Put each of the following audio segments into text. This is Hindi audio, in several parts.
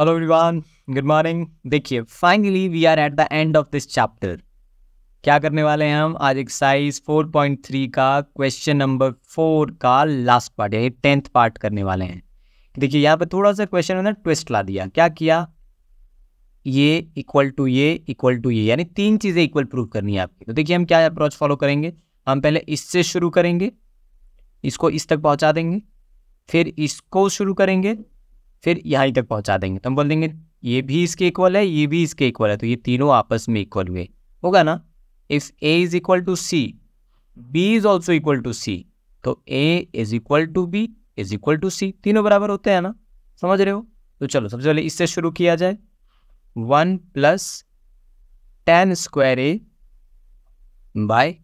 हेलो एवरीवन गुड मॉर्निंग देखिए finally we are at the end of this chapter क्या करने वाले हैं हम आज एक्सरसाइज 4.3 का क्वेश्चन नंबर फोर का लास्ट पार्ट यानी टेंथ पार्ट करने वाले हैं देखिए यहाँ पे थोड़ा सा क्वेश्चन है ना ट्विस्ट ला दिया क्या किया ये इक्वल टू ये इक्वल टू ये यानी तीन चीज़ें इक्वल प्रूव करनी है आपकी तो देखिए हम क्या अप्रोच फॉलो करेंगे हम पहले इससे शुरू करेंगे इसको इस तक पहुँचा देंगे फिर इसको शुरू करेंगे फिर यहाँ तक पहुँचा देंगे तो हम बोल देंगे ये भी इसके इक्वल है ये भी इसके इक्वल है तो ये तीनों आपस में इक्वल हुए होगा ना if A is equal to C B is also equal to C तो A is equal to B is equal to C तीनों बराबर होते हैं ना समझ रहे हो तो चलो सबसे पहले इससे शुरू किया जाए one plus tan square A by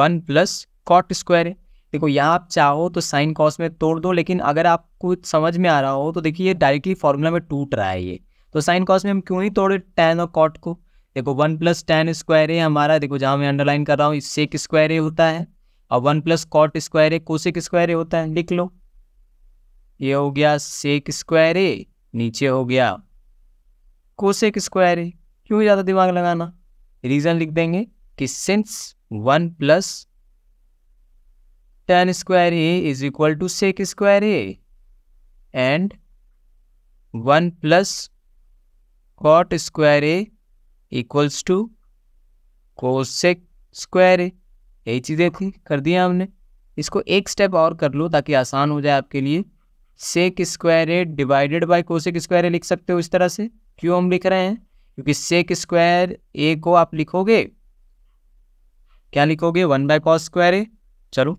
one plus cot square A देखो यहाँ आप चाहो तो साइन कॉस में तोड़ दो लेकिन अगर आप कुछ समझ में आ रहा हो तो देखिए ये डायरेक्टली फॉर्मूला में टूट रहा है ये तो साइन कॉस में हम क्यों नहीं तोड़े टेन और कॉट को देखो वन प्लस टेन स्क्वायर है हमारा देखो जहाँ मैं अंडरलाइन कर रहा हूँ इससे एक स्क्वायर ए होता है और वन प्लस कॉट स्क्वायर है कोशिक स्क्वायर ए होता है लिख लो ये हो गया सेक स्क्वायर ए नीचे हो गया कोसेक स्क्वायर ए क्यों ज़्यादा दिमाग लगाना रीज़न लिख देंगे कि since one plus tan square A is equal to sec square A and 1 plus cot square A equals to cosec square A यही चीज़ें थी कर दिया हमने इसको एक स्टेप और कर लो ताकि आसान हो जाए आपके लिए sec square A divided by cosec square A लिख सकते हो इस तरह से क्यों हम लिख रहे हैं क्योंकि सेक स्क्वायर ए को आप लिखोगे क्या लिखोगे one by cos square A चलो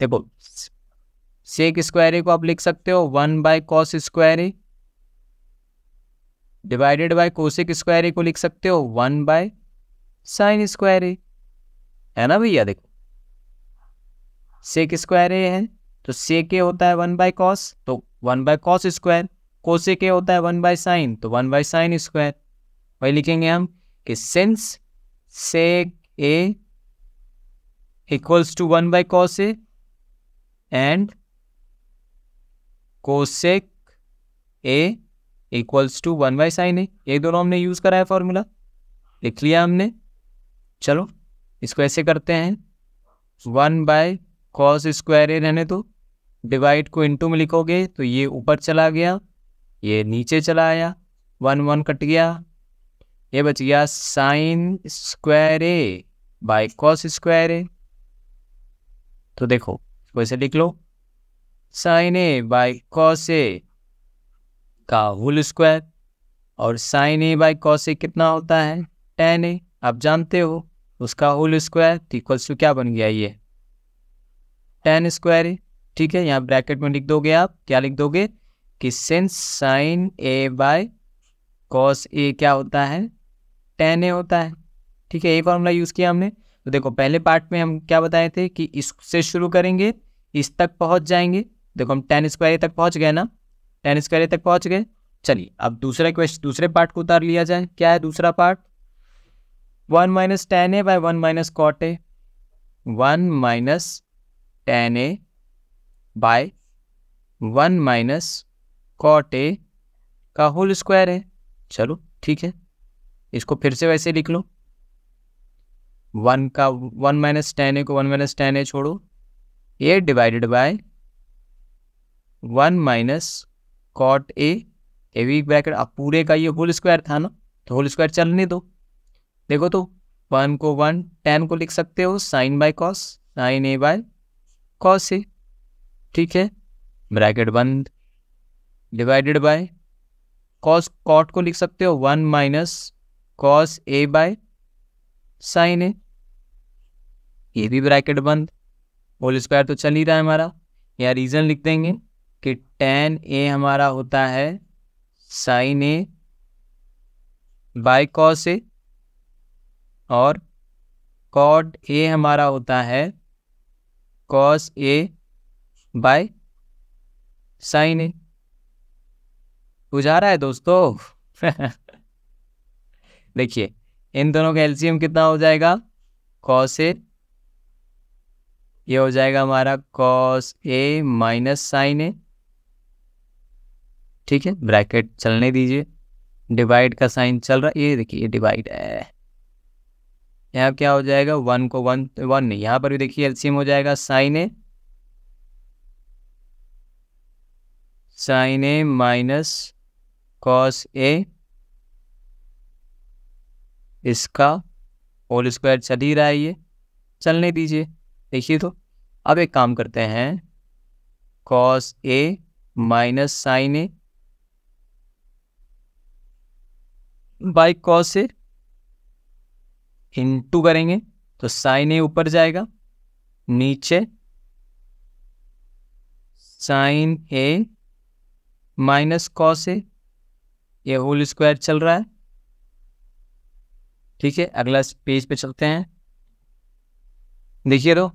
देखो सेक स्क्वायर ए को आप लिख सकते हो one by cos square A divided by cosec square को लिख सकते हो वन बाय साइन स्क्वायर है ना भैया देखो सेक स्क्वायर ए है तो से के होता है वन बाय कॉस तो one by cos square cosec होता है वन बाय साइन तो वन बाय साइन स्क्वायर वही लिखेंगे हम कि since sec A equals to one by cos A and cosec A equals to one by sine A ये दोनों हमने यूज़ करा है फॉर्मूला लिख लिया हमने चलो इसको ऐसे करते हैं one by cos square A रहने दो डिवाइड को इंटू में लिखोगे तो ये ऊपर चला गया ये नीचे चला आया वन वन कट गया ये बच गया sine square A by cos square A तो देखो वैसे लिख लो sine A by cos A का होल स्क्वायर और sine A by cos A कितना होता है टेन ए आप जानते हो उसका होल स्क्वायर इक्वल्स टू क्या बन गया ये टेन स्क्वायर ए ठीक है यहाँ ब्रैकेट में लिख दोगे आप क्या लिख दोगे कि since sine A by cos A क्या होता है टेन ए होता है ठीक है ये फॉर्मूला यूज़ किया हमने तो देखो पहले पार्ट में हम क्या बताए थे कि इससे शुरू करेंगे इस तक पहुंच जाएंगे देखो हम टेन स्क्वायर तक पहुंच गए ना टेन स्क्वायर तक पहुंच गए चलिए अब दूसरे क्वेश्चन दूसरे पार्ट को उतार लिया जाए क्या है दूसरा part one minus tan A by one minus cot A one minus tan A by one minus cot A का होल स्क्वायर है चलो ठीक है इसको फिर से वैसे लिख लो वन का वन माइनस टेन ए को वन माइनस टेन ए छोड़ो A divided by one minus cot A A V bracket अब पूरे का ये होल स्क्वायर था ना तो होल स्क्वायर चलने दो देखो तो वन को वन टेन को लिख सकते हो sine by cos sine A by cos A ठीक है ब्रैकेट बंद डिवाइडेड बाय कॉस कॉट को लिख सकते हो one minus cos A by sine A ये भी ब्रैकेट बंद होल स्क्वायर तो चल ही रहा है हमारा यहाँ रीज़न लिख देंगे कि टेन ए हमारा होता है sine A by cos A और कॉट ए हमारा होता है cos A by sine A बुझा रहा है दोस्तों देखिए इन दोनों का एलसीएम कितना हो जाएगा कॉस ए ये हो जाएगा हमारा cos A minus sine A ठीक है ब्रैकेट चलने दीजिए डिवाइड का साइन चल रहा है ये देखिए ये डिवाइड है यहाँ क्या हो जाएगा वन को वन वन नहीं यहाँ पर भी देखिए एलसीएम हो जाएगा sine A sine A minus cos A इसका होल स्क्वायर चल ही रहा है ये चलने दीजिए देखिए तो अब एक काम करते हैं cos A minus sine A by cos A into करेंगे तो साइन ए ऊपर जाएगा नीचे sine A minus cos A ये होल स्क्वायर चल रहा है ठीक है अगला पेज पे चलते हैं देखिए रो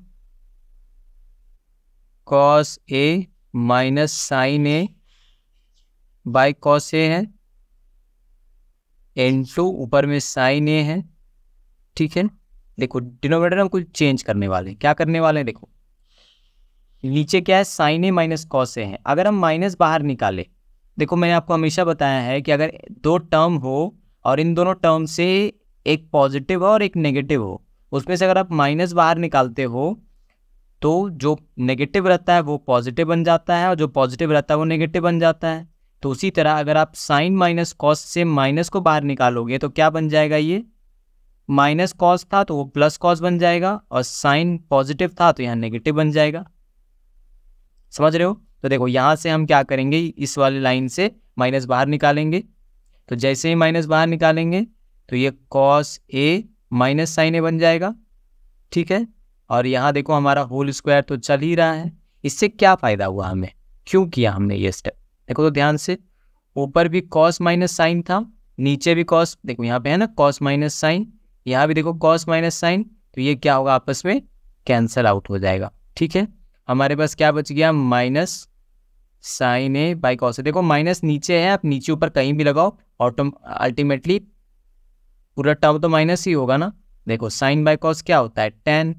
cos A minus sine A by cos A है एन टू ऊपर में साइन ए है ठीक है देखो डिनोमिनेटर हम कुछ चेंज करने वाले हैं क्या करने वाले हैं देखो नीचे क्या है sine A minus cos A है अगर हम माइनस बाहर निकाले देखो मैंने आपको हमेशा बताया है कि अगर दो टर्म हो और इन दोनों टर्म से एक पॉजिटिव हो और एक नेगेटिव हो उसमें से अगर आप माइनस बाहर निकालते हो तो जो नेगेटिव रहता है वो पॉजिटिव बन जाता है और जो पॉजिटिव रहता है वो नेगेटिव बन जाता है तो उसी तरह अगर आप साइन माइनस कॉस से माइनस को बाहर निकालोगे तो क्या बन जाएगा ये माइनस कॉस था तो वो प्लस कॉस बन जाएगा और साइन पॉजिटिव था तो यहाँ नेगेटिव बन जाएगा समझ रहे हो तो देखो यहाँ से हम क्या करेंगे इस वाले लाइन से माइनस बाहर निकालेंगे तो जैसे ही माइनस बाहर निकालेंगे तो ये cos A minus sine A बन जाएगा ठीक है और यहाँ देखो हमारा होल स्क्वायर तो चल ही रहा है इससे क्या फ़ायदा हुआ हमें क्यों किया हमने ये स्टेप देखो तो ध्यान से ऊपर भी कॉस माइनस साइन था नीचे भी कॉस देखो यहाँ पे है ना कॉस माइनस साइन यहाँ भी देखो कॉस माइनस साइन तो ये क्या होगा आपस में कैंसल आउट हो जाएगा ठीक है हमारे पास क्या बच गया minus sine A by cos देखो माइनस नीचे है आप नीचे ऊपर कहीं भी लगाओ ऑटो अल्टीमेटली पूरा टर्म तो माइनस ही होगा ना देखो साइन बाय कॉस क्या होता है टेन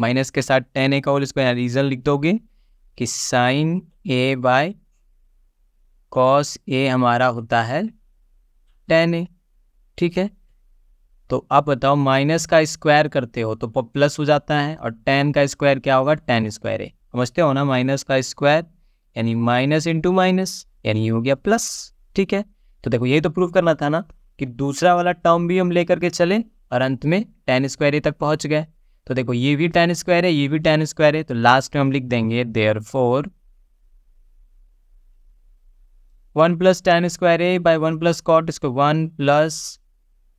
माइनस के साथ टेन ए का होल स्क्वायर रीजन लिख दोगे कि sine A by cos A हमारा होता है टेन ए ठीक है तो आप बताओ माइनस का स्क्वायर करते हो तो प्लस हो जाता है और टेन का स्क्वायर क्या होगा टेन स्क्वायर ए समझते हो ना माइनस का स्क्वायर यानी माइनस इंटू माइनस यानी हो गया प्लस ठीक है तो देखो यही तो प्रूव करना था ना कि दूसरा वाला टर्म भी हम लेकर के चलें और अंत में टेन स्क्वायर ए तक पहुंच गए तो देखो ये भी टेन स्क्वायर है ये भी टेन स्क्वायर है तो लास्ट में हम लिख देंगे therefore one plus tan square A by one plus cot इसको one plus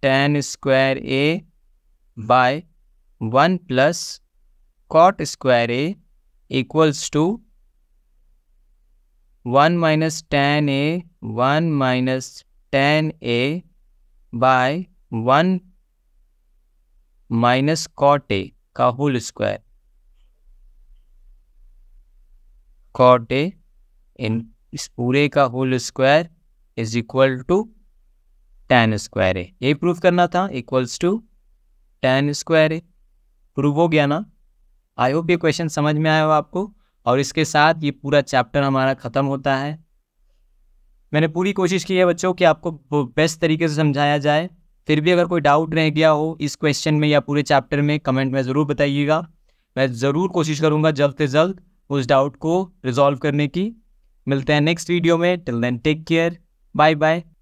tan square A by one plus cot square A equals to one minus tan A one minus tan A by one minus cot A का होल स्क्वायर कॉट ए इन इस पूरे का whole square is equal to tan square A ये प्रूव करना था equals to tan square A prove हो गया ना आई होप ये क्वेश्चन समझ में आया हो आपको और इसके साथ ये पूरा चैप्टर हमारा ख़त्म होता है मैंने पूरी कोशिश की है बच्चों कि आपको बेस्ट तरीके से समझाया जाए फिर भी अगर कोई डाउट रह गया हो इस क्वेश्चन में या पूरे चैप्टर में कमेंट में ज़रूर बताइएगा मैं ज़रूर कोशिश करूँगा जल्द से जल्द उस डाउट को रिजॉल्व करने की मिलते हैं नेक्स्ट वीडियो में till then take care bye bye